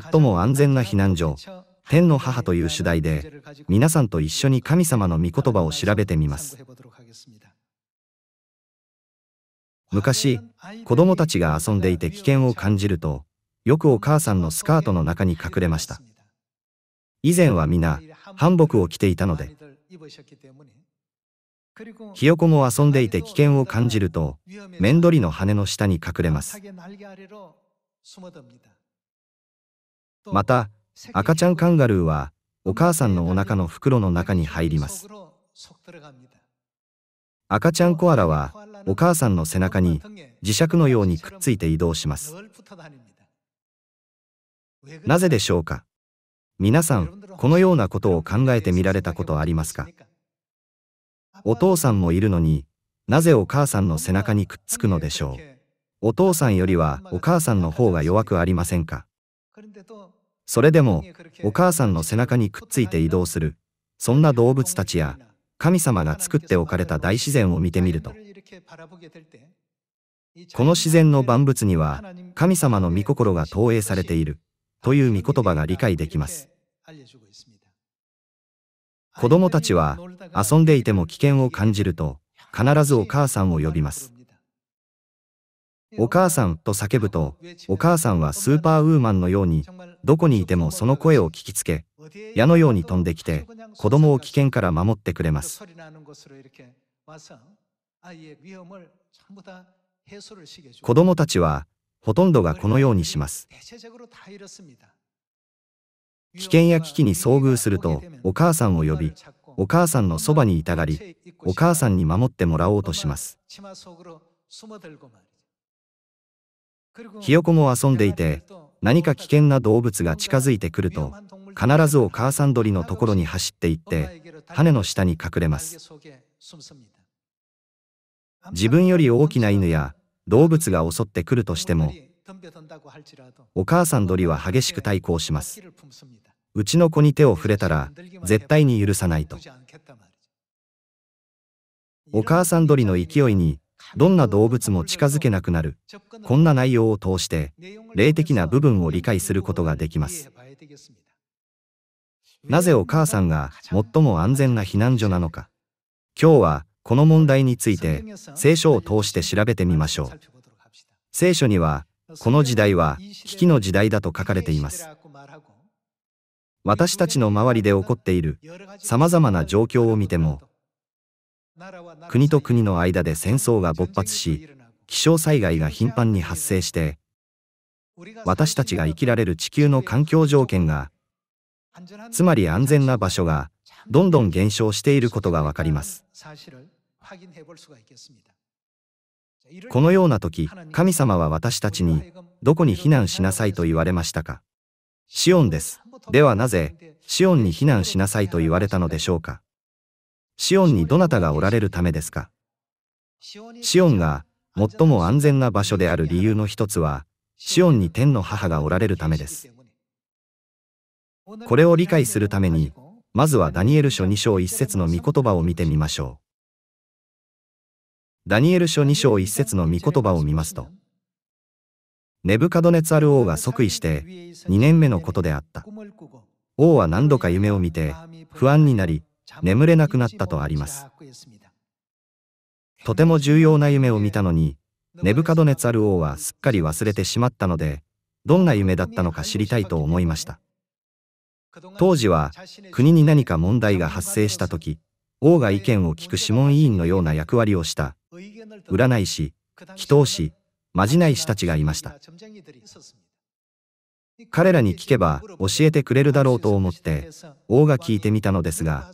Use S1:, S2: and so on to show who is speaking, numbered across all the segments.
S1: 最も安全な避難所、天の母という主題で、皆さんと一緒に神様の御言葉を調べてみます。昔、子供たちが遊んでいて危険を感じると、よくお母さんのスカートの中に隠れました。以前は皆、ハンボクを着ていたので、ひよこも遊んでいて危険を感じると、面取りの羽の下に隠れます。また赤ちゃんカンガルーはお母さんのお腹の袋の中に入ります赤ちゃんコアラはお母さんの背中に磁石のようにくっついて移動しますなぜでしょうか皆さんこのようなことを考えてみられたことありますかお父さんもいるのになぜお母さんの背中にくっつくのでしょうお父さんよりはお母さんの方が弱くありませんかそれでもお母さんの背中にくっついて移動するそんな動物たちや神様が作っておかれた大自然を見てみるとこの自然の万物には神様の御心が投影されているという御言葉が理解できます子供たちは遊んでいても危険を感じると必ずお母さんを呼びますお母さんと叫ぶとお母さんはスーパーウーマンのようにどこにいてもその声を聞きつけ、矢のように飛んできて、子供を危険から守ってくれます。子供たちは、ほとんどがこのようにします。危険や危機に遭遇すると、お母さんを呼び、お母さんのそばにいたがり、お母さんに守ってもらおうとします。ひよこも遊んでいて、何か危険な動物が近づいてくると必ずお母さん鳥のところに走っていって羽の下に隠れます自分より大きな犬や動物が襲ってくるとしてもお母さん鳥は激しく対抗しますうちの子に手を触れたら絶対に許さないとお母さん鳥の勢いにどんな動物も近づけなくなるこんな内容を通して霊的な部分を理解することができますなぜお母さんが最も安全な避難所なのか今日はこの問題について聖書を通して調べてみましょう聖書にはこの時代は危機の時代だと書かれています私たちの周りで起こっている様々な状況を見ても国と国の間で戦争が勃発し気象災害が頻繁に発生して私たちが生きられる地球の環境条件がつまり安全な場所がどんどん減少していることがわかりますこのような時神様は私たちにどこに避難しなさいと言われましたかシオンですではなぜシオンに避難しなさいと言われたのでしょうかシオンにどなたがおられるためですかシオンが最も安全な場所である理由の一つは、シオンに天の母がおられるためです。これを理解するために、まずはダニエル書2章1節の御言葉を見てみましょう。ダニエル書2章1節の御言葉を見ますと、ネブカドネツァル王が即位して2年目のことであった。王は何度か夢を見て不安になり眠れなくなったとあります。とても重要な夢を見たのに、ネブカドネツァル王はすっかり忘れてしまったので、どんな夢だったのか知りたいと思いました。当時は、国に何か問題が発生した時、王が意見を聞く諮問委員のような役割をした、占い師、祈祷師、まじない師たちがいました。彼らに聞けば教えてくれるだろうと思って王が聞いてみたのですが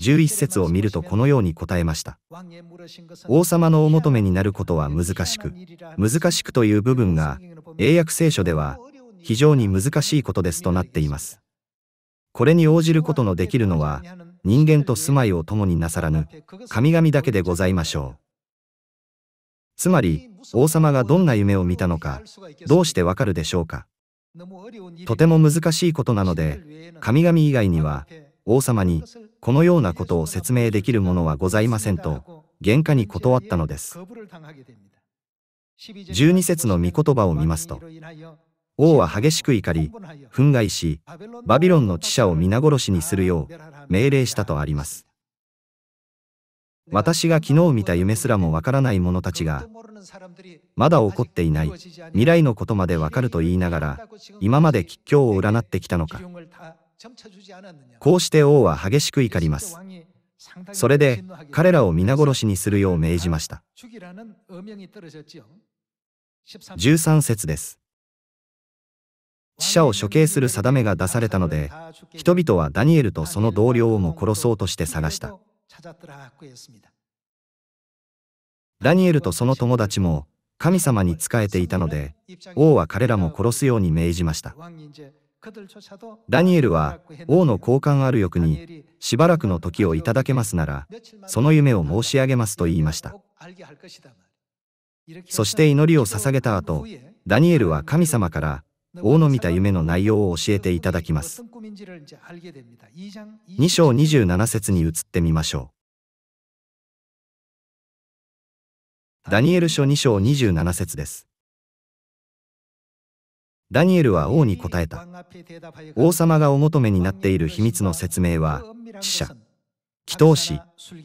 S1: 11節を見るとこのように答えました王様のお求めになることは難しく難しくという部分が英訳聖書では非常に難しいことですとなっていますこれに応じることのできるのは人間と住まいを共になさらぬ神々だけでございましょうつまり、王様がどんな夢を見たのか、どうしてわかるでしょうか。とても難しいことなので、神々以外には、王様に、このようなことを説明できるものはございませんと、原価に断ったのです。12節の御言葉を見ますと、王は激しく怒り、憤慨し、バビロンの知者を皆殺しにするよう命令したとあります。私が昨日見た夢すらもわからない者たちがまだ起こっていない未来のことまでわかると言いながら今まで吉凶を占ってきたのかこうして王は激しく怒りますそれで彼らを皆殺しにするよう命じました
S2: 13
S1: 節です死者を処刑する定めが出されたので人々はダニエルとその同僚をも殺そうとして探したダニエルとその友達も神様に仕えていたので王は彼らも殺すように命じましたダニエルは王の好感ある欲にしばらくの時をいただけますならその夢を申し上げますと言いましたそして祈りを捧げた後ダニエルは神様から王の見た夢の内容を教えていただきます2章27節に移ってみましょうダニエル書2章27節ですダニエルは王に答えた王様がお求めになっている秘密の説明は死者祈祷師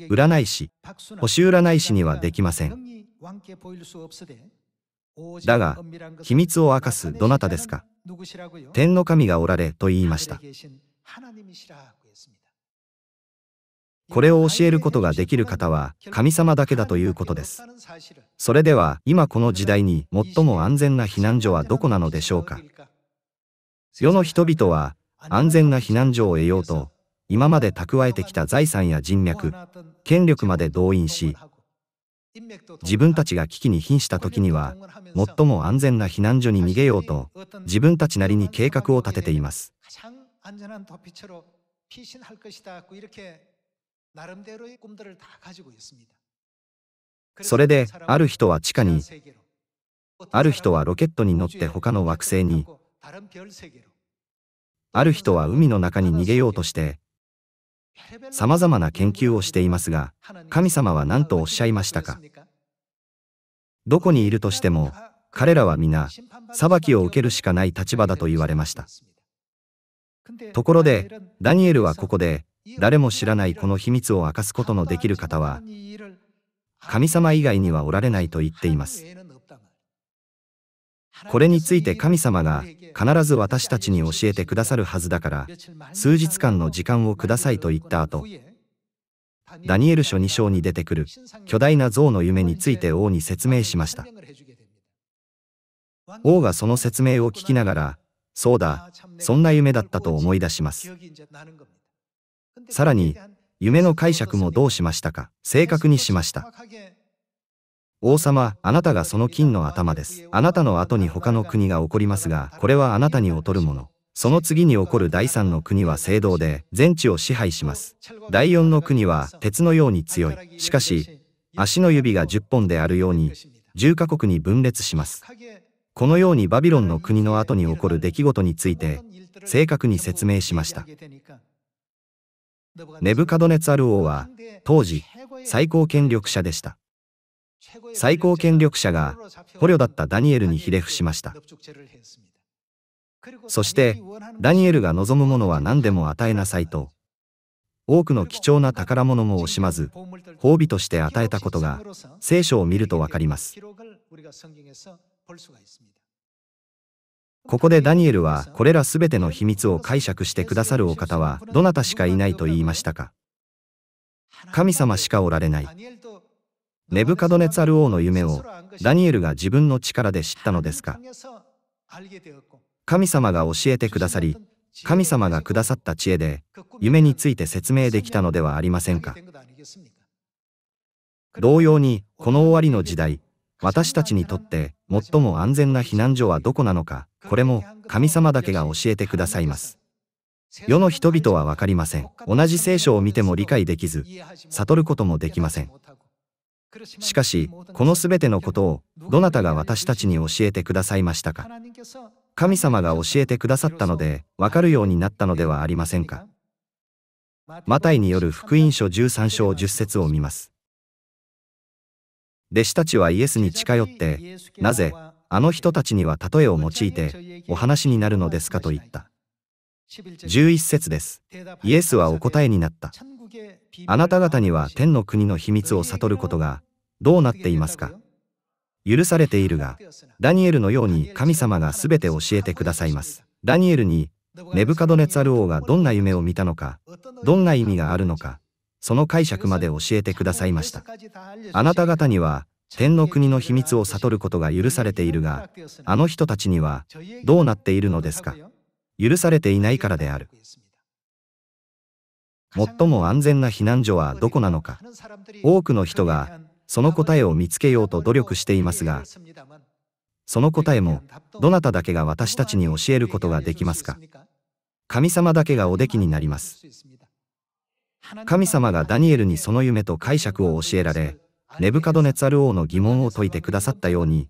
S1: 占い師星占い師にはできませんだが、秘密を明かすどなたですか天の神がおられと言いました。これを教えることができる方は神様だけだということです。それでは今この時代に最も安全な避難所はどこなのでしょうか世の人々は安全な避難所を得ようと今まで蓄えてきた財産や人脈、権力まで動員し、自分たちが危機に瀕した時には最も安全な避難所に逃げようと自分たちなりに計画を立てています それである人は地下にある人はロケットに乗って他の惑星にある人は海の中に逃げようとして様々な研究をしていますが、神様は何とおっしゃいましたかどこにいるとしても、彼らは皆、裁きを受けるしかない立場だと言われました。ところで、ダニエルはここで、誰も知らないこの秘密を明かすことのできる方は、神様以外にはおられないと言っています。これについて神様が必ず私たちに教えてくださるはずだから数日間の時間をくださいと言った後ダニエル書2章に出てくる巨大な像の夢について王に説明しました王がその説明を聞きながらそうだそんな夢だったと思い出しますさらに夢の解釈もどうしましたか正確にしました王様、あなたがその金の頭です。あなたの後に他の国が起こりますが、これはあなたに劣るもの。その次に起こる第3の国は聖堂で、全地を支配します。第4の国は鉄のように強い。しかし、足の指が10本であるように、10カ国に分裂します。このようにバビロンの国の後に起こる出来事について、正確に説明しました。ネブカドネツァル王は、当時、最高権力者でした。最高権力者が捕虜だったダニエルにひれ伏しました。そしてダニエルが望むものは何でも与えなさいと多くの貴重な宝物も惜しまず褒美として与えたことが聖書を見るとわかります。ここでダニエルはこれらすべての秘密を解釈してくださるお方はどなたしかいないと言いましたか神様しかおられない。ネブカドネツァル王の夢をダニエルが自分の力で知ったのですか神様が教えてくださり神様がくださった知恵で夢について説明できたのではありませんか同様にこの終わりの時代私たちにとって最も安全な避難所はどこなのかこれも神様だけが教えてくださいます世の人々は分かりません同じ聖書を見ても理解できず悟ることもできませんしかし、このすべてのことを、どなたが私たちに教えてくださいましたか神様が教えてくださったので、わかるようになったのではありませんかマタイによる福音書13章10節を見ます。弟子たちはイエスに近寄って、なぜ、あの人たちには例えを用いて、お話になるのですかと言った。11節です。イエスはお答えになった。あなた方には天の国の秘密を悟ることがどうなっていますか許されているが、ダニエルのように神様が全て教えてくださいます。ダニエルに、ネブカドネツァル王がどんな夢を見たのか、どんな意味があるのか、その解釈まで教えてくださいました。あなた方には、天の国の秘密を悟ることが許されているが、あの人たちには、どうなっているのですか許されていないからである。最も安全な避難所はどこなのか多くの人がその答えを見つけようと努力していますがその答えもどなただけが私たちに教えることができますか神様だけがおできになります神様がダニエルにその夢と解釈を教えられネブカドネツァル王の疑問を解いてくださったように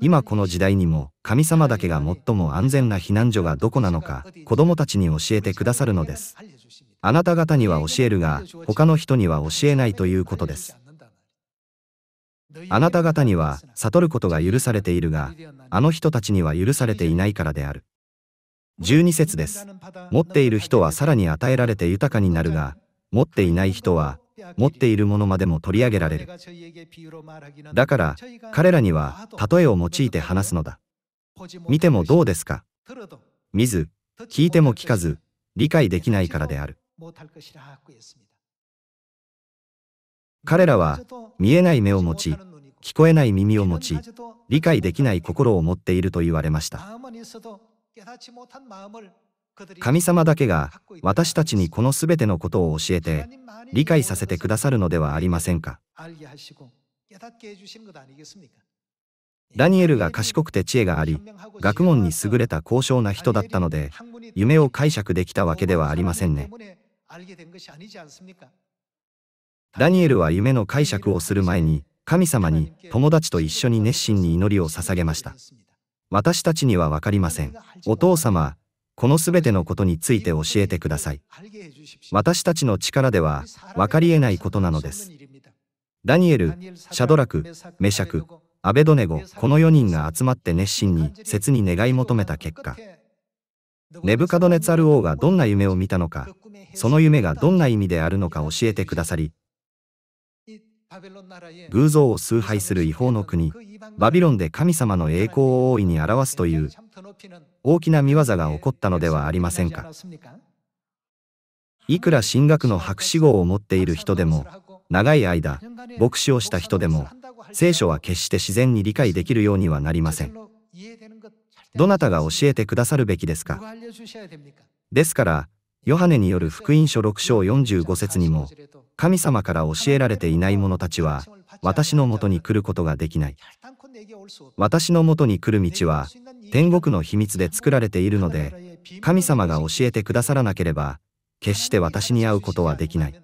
S1: 今この時代にも神様だけが最も安全な避難所がどこなのか子供たちに教えてくださるのです。あなた方には教えるが他の人には教えないということです。あなた方には悟ることが許されているがあの人たちには許されていないからである。12節です。持っている人はさらに与えられて豊かになるが持っていない人は持っているものまでも取り上げられるだから彼らには例えを用いて話すのだ見てもどうですか見ず聞いても聞かず理解できないからである彼らは見えない目を持ち聞こえない耳を持ち理解できない心を持っていると言われました神様だけが私たちにこの全てのことを教えて理解させてくださるのではありませんかダニエルが賢くて知恵があり学問に優れた高尚な人だったので夢を解釈できたわけではありませんねダニエルは夢の解釈をする前に神様に友達と一緒に熱心に祈りを捧げました私たちには分かりませんお父様このすべてのことについて教えてください。私たちの力では分かり得ないことなのです。ダニエル、シャドラク、メシャク、アベドネゴ、この4人が集まって熱心に切に願い求めた結果、ネブカドネツァル王がどんな夢を見たのか、その夢がどんな意味であるのか教えてくださり、偶像を崇拝する違法の国、バビロンで神様の栄光を大いに表すという、大きな見業が起こったのではありませんかいくら進学の博士号を持っている人でも長い間牧師をした人でも聖書は決して自然に理解できるようにはなりませんどなたが教えてくださるべきですかですからヨハネによる福音書6章45節にも神様から教えられていない者たちは私のもとに来ることができない私のもとに来る道は天国の秘密で作られているので神様が教えてくださらなければ決して私に会うことはできない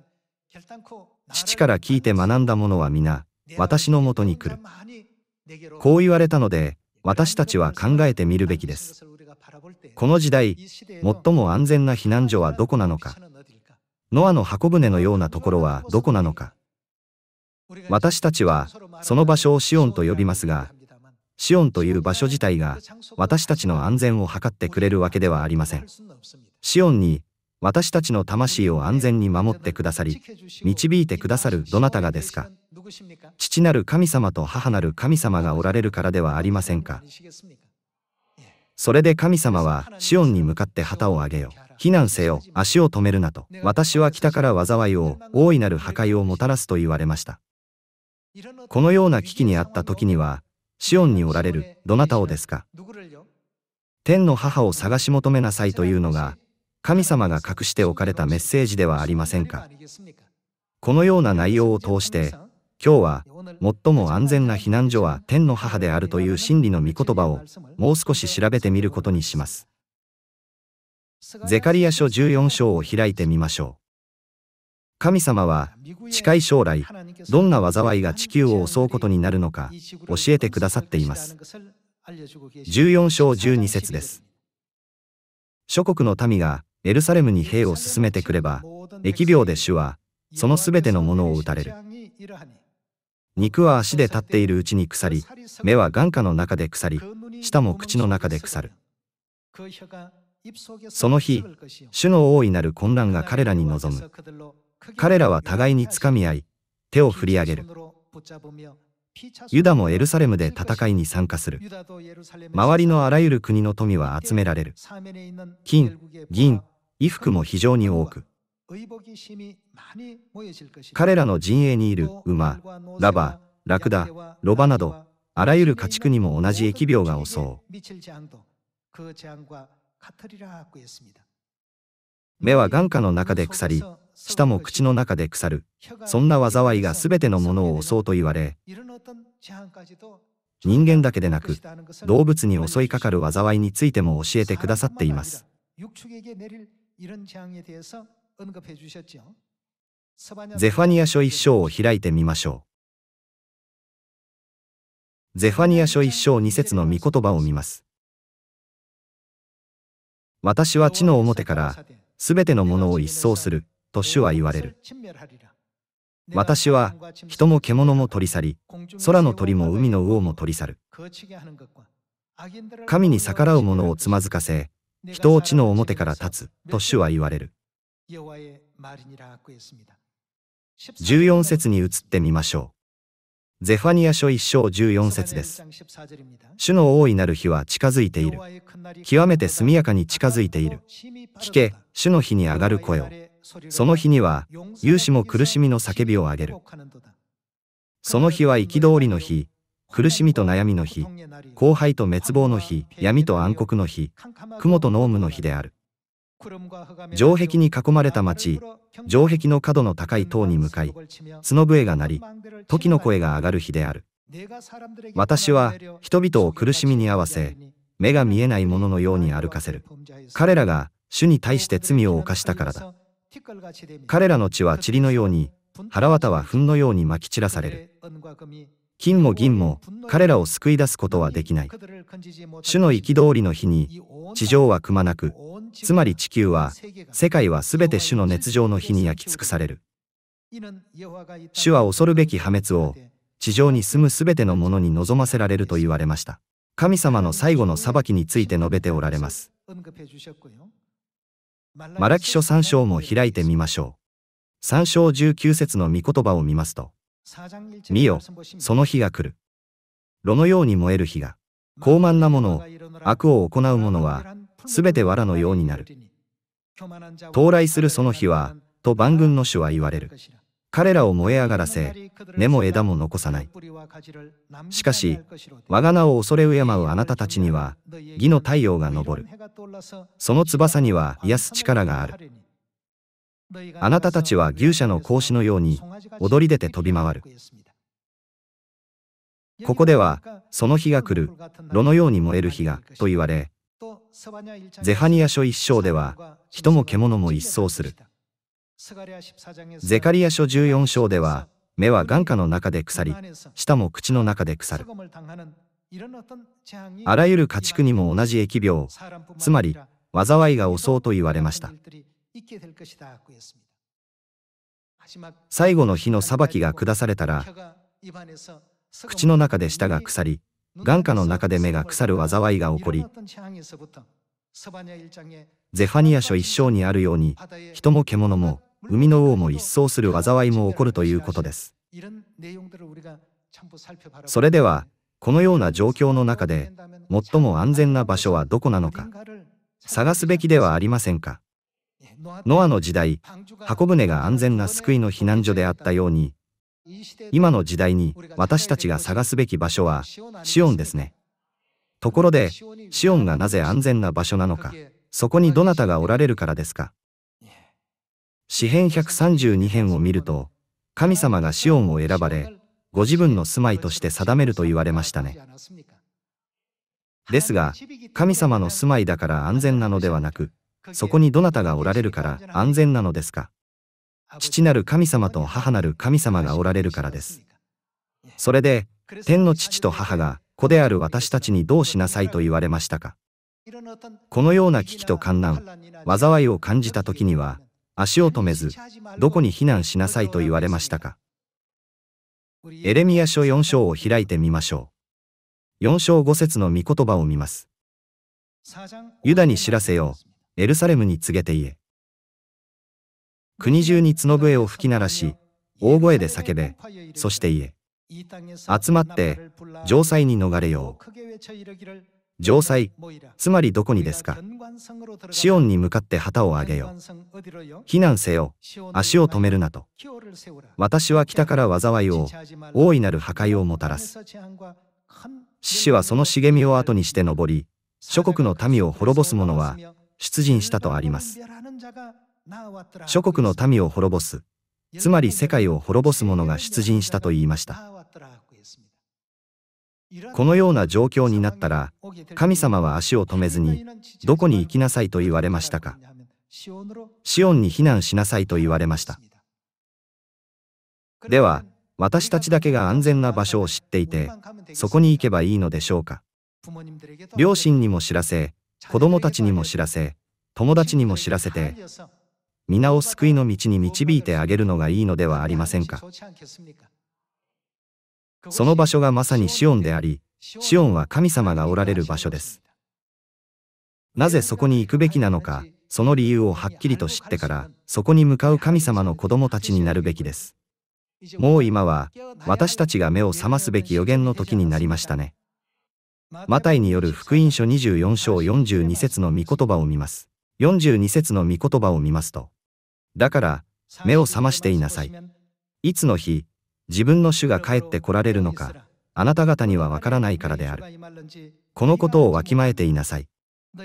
S1: 父から聞いて学んだものは皆私のもとに来るこう言われたので私たちは考えてみるべきですこの時代最も安全な避難所はどこなのかノアの箱舟のようなところはどこなのか私たちはその場所をシオンと呼びますがシオンという場所自体が私たちの安全を図ってくれるわけではありません。シオンに私たちの魂を安全に守ってくださり、導いてくださるどなたがですか父なる神様と母なる神様がおられるからではありませんかそれで神様はシオンに向かって旗を上げよ。避難せよ、足を止めるなと。私は北から災いを、大いなる破壊をもたらすと言われました。このような危機にあった時には、シオンにおられるどなたをですか天の母を探し求めなさいというのが神様が隠しておかれたメッセージではありませんかこのような内容を通して今日は最も安全な避難所は天の母であるという真理の御言葉をもう少し調べてみることにします。ゼカリア書14章を開いてみましょう。神様は近い将来どんな災いが地球を襲うことになるのか教えてくださっています14章12節です諸国の民がエルサレムに兵を進めてくれば疫病で主はそのすべてのものを打たれる肉は足で立っているうちに腐り目は眼下の中で腐り舌も口の中で腐るその日主の大いなる混乱が彼らに望む彼らは互いにつかみ合い手を振り上げるユダもエルサレムで戦いに参加する周りのあらゆる国の富は集められる金銀衣服も非常に多く彼らの陣営にいる馬ラバラクダロバなどあらゆる家畜にも同じ疫病が襲う目は眼下の中で腐り舌も口の中で腐るそんな災いが全てのものを襲うと言われ人間だけでなく動物に襲いかかる災いについても教えてくださっていますゼファニア書一章を開いてみましょうゼファニア書一章二節の御言葉を見ます私は地の表からすべてのものを一掃すると主は言われる。私は人も獣も取り去り、空の鳥も海の魚も取り去る。
S2: 神に逆
S1: らう者をつまずかせ、人を地の表から立つと主は言われる。14節に移ってみましょう。ゼファニア書1章14節です。主の大いなる日は近づいている。極めて速やかに近づいている。聞け、主の日に上がる声を。その日には勇士も苦しみの叫びをあげるその日は憤りの日苦しみと悩みの日後輩と滅亡の日闇と暗黒の日雲と濃霧の日である城壁に囲まれた町城壁の角の高い塔に向かい角笛が鳴り時の声が上がる日である私は人々を苦しみに合わせ目が見えないもののように歩かせる彼らが主に対して罪を犯したからだ彼らの血は塵のように腹綿は糞のようにまき散らされる金も銀も彼らを救い出すことはできない主の憤りの日に地上はくまなくつまり地球は世界はすべて主の熱情の日に焼き尽くされる主は恐るべき破滅を地上に住むすべてのものに望ませられると言われました神様の最後の裁きについて述べておられますマラキ書3章も開いてみましょう。3章19節の御言葉を見ますと、
S2: 見よ、その日
S1: が来る。炉のように燃える日が、傲慢な者を、悪を行う者は、すべて藁のようになる。到来するその日は、と万軍の主は言われる。彼らを燃え上がらせ根も枝も残さないしかし我が名を恐れ敬うあなたたちには義の太陽が昇るその翼には癒す力があるあなたたちは牛舎の格子のように踊り出て飛び回るここではその日が来る炉のように燃える日がと言われ
S2: ゼハニア書一章では
S1: 人も獣も一掃する
S2: ゼカ
S1: リア書14章では、目は眼下の中で腐り、舌も口の中で腐る。あらゆる家畜にも同じ疫病、つまり災いが襲うと言われました。最後の日の裁きが下されたら、
S2: 口の中で
S1: 舌が腐り、眼下の中で目が腐る災いが起こり、ゼファニア書一章にあるように、人も獣も生みの王も一掃する災いも起こるということです。それでは、このような状況の中で、最も安全な場所はどこなのか、探すべきではありませんか。ノアの時代、箱舟が安全な救いの避難所であったように、今の時代に私たちが探すべき場所は、シオンですね。ところで、シオンがなぜ安全な場所なのか、そこにどなたがおられるからですか。詩編132編を見ると、神様がシオンを選ばれ、ご自分の住まいとして定めると言われましたね。ですが、神様の住まいだから安全なのではなく、そこにどなたがおられるから安全なのですか。父なる神様と母なる神様がおられるからです。それで、天の父と母が子である私たちにどうしなさいと言われましたか。このような危機と観難、災いを感じた時には、足を止めず、どこに避難しなさいと言われましたか。エレミヤ書4章を開いてみましょう。4章5節の御言葉を見ます。ユダに知らせよう、エルサレムに告げて言え。国中に角笛を吹き鳴らし、大声で叫べ、そして言え。集まって、城塞に逃れよう。城塞、つまりどこにですかシオンに向かって旗を上げよ。避難せよ。足を止めるなと。私は北から災いを、大いなる破壊をもたらす。獅子はその茂みを後にして登り、諸国の民を滅ぼす者は、出陣したとあります。諸国の民を滅ぼす。つまり世界を滅ぼす者が出陣したと言いました。このような状況になったら神様は足を止めずにどこに行きなさいと言われましたかシオンに避難しなさいと言われましたでは私たちだけが安全な場所を知っていてそこに行けばいいのでしょうか両親にも知らせ子供たちにも知らせ友達にも知らせて皆を救いの道に導いてあげるのがいいのではありませんかその場所がまさにシオンであり、シオンは神様がおられる場所です。なぜそこに行くべきなのか、その理由をはっきりと知ってから、そこに向かう神様の子供たちになるべきです。もう今は、私たちが目を覚ますべき予言の時になりましたね。マタイによる福音書24章42節の御言葉を見ます。42節の御言葉を見ますと。だから、目を覚ましていなさい。いつの日、自分の主が帰って来られるのか、あなた方にはわからないからである。このことをわきまえていなさい。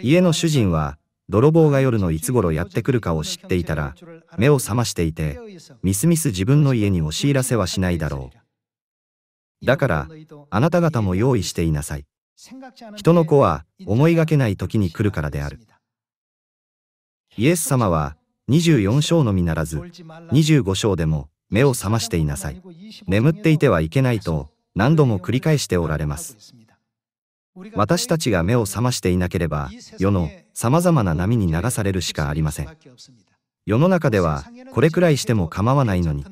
S1: 家の主人は、泥棒が夜のいつ頃やってくるかを知っていたら、目を覚ましていて、みすみす自分の家に押し入らせはしないだろう。だから、あなた方も用意していなさい。人の子は思いがけない時に来るからである。イエス様は24章のみならず、25章でも、目を覚ましていなさい。眠っていてはいけないと、何度も繰り返しておられます。私たちが目を覚ましていなければ、世の様々な波に流されるしかありません。世の中では、これくらいしても構わないのに。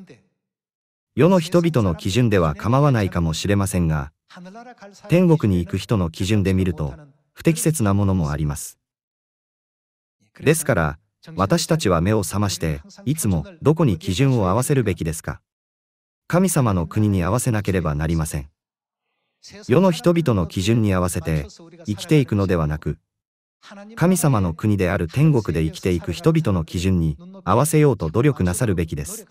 S1: 世の人々の基準では構わないかもしれませんが、天国に行く人の基準で見ると、不適切なものもあります。ですから、私たちは目を覚まして、いつもどこに基準を合わせるべきですか神様の国に合わせなければなりません。世の人々の基準に合わせて生きていくのではなく、神様の国である天国で生きていく人々の基準に合わせようと努力なさるべきです。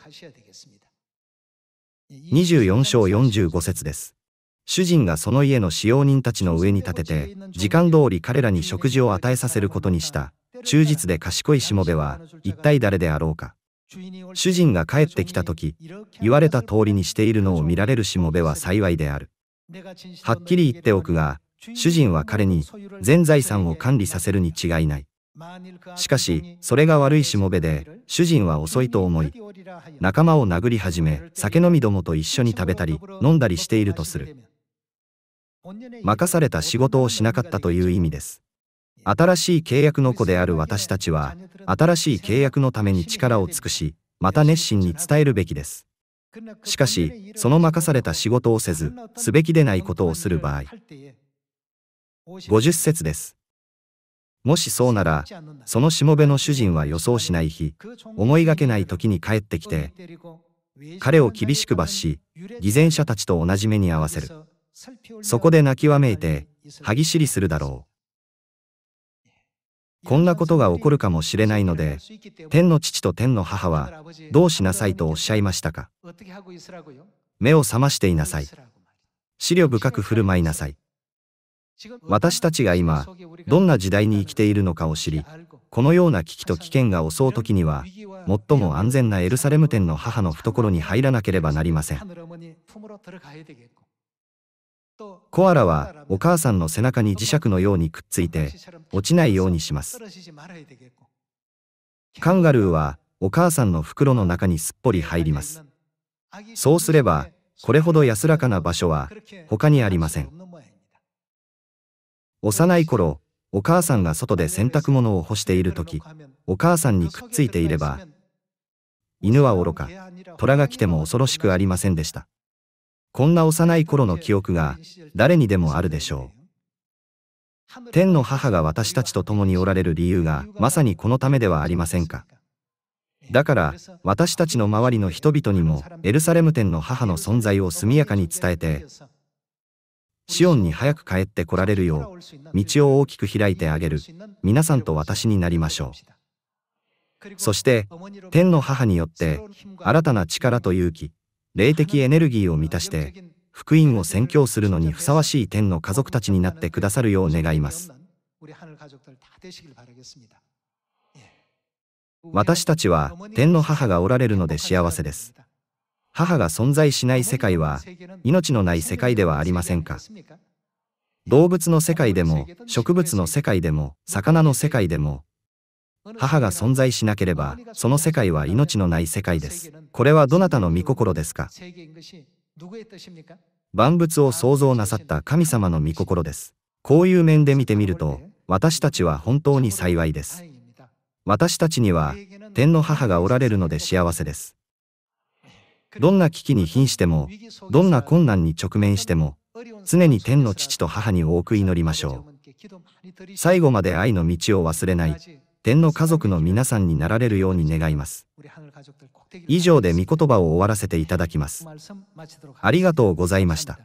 S1: 24章45節です。主人がその家の使用人たちの上に立てて、時間通り彼らに食事を与えさせることにした。忠実で賢いしもべは一体誰であろうか主人が帰ってきた時言われた通りにしているのを見られるしもべは幸いであるはっきり言っておくが主人は彼に全財産を管理させるに違いないしかしそれが悪いしもべで主人は遅いと思い仲間を殴り始め酒飲みどもと一緒に食べたり飲んだりしているとする任された仕事をしなかったという意味です新しい契約の子である私たちは、新しい契約のために力を尽くし、また熱心に伝えるべきです。しかし、その任された仕事をせず、すべきでないことをする場合、50節です。もしそうなら、そのしもべの主人は予想しない日、思いがけない時に帰ってきて、彼を厳しく罰し、偽善者たちと同じ目に遭わせる。そこで泣きわめいて、歯ぎしりするだろう。こんなことが起こるかもしれないので、天の父と天の母は、どうしなさいとおっしゃいましたか目を覚ましていなさい。思慮深く振る舞いなさい。私たちが今、どんな時代に生きているのかを知り、このような危機と危険が襲う時には、最も安全なエルサレム店の母の懐に入らなければなりません。コアラはお母さんの背中に磁石のようにくっついて落ちないようにします。カンガルーはお母さんの袋の中にすっぽり入ります。そうすればこれほど安らかな場所は他にありません。幼い頃、お母さんが外で洗濯物を干している時、お母さんにくっついていれば、犬はおろか、虎が来ても恐ろしくありませんでした。こんな幼い頃の記憶が誰にでもあるでしょう。天の母が私たちと共におられる理由がまさにこのためではありませんか。だから私たちの周りの人々にもエルサレム天の母の存在を速やかに伝えてシオンに早く帰ってこられるよう道を大きく開いてあげる皆さんと私になりましょうそして天の母によって新たな力と勇気霊的エネルギーを満たして、福音を宣教するのにふさわしい天の家族たちになってくださるよう願います。私たちは天の母がおられるので幸せです。母が存在しない世界は命のない世界ではありませんか動物の世界でも植物の世界でも魚の世界でも母が存在しなければ、その世界は命のない世界です。これはどなたの御心ですか万物を創造なさった神様の御心です。こういう面で見てみると、私たちは本当に幸いです。私たちには、天の母がおられるので幸せです。どんな危機に瀕しても、どんな困難に直面しても、常に天の父と母に多く祈りましょう。最後まで愛の道を忘れない。天の家族の皆さんになられるように願います。以上で御言葉を終わらせていただきます。ありがとうございました。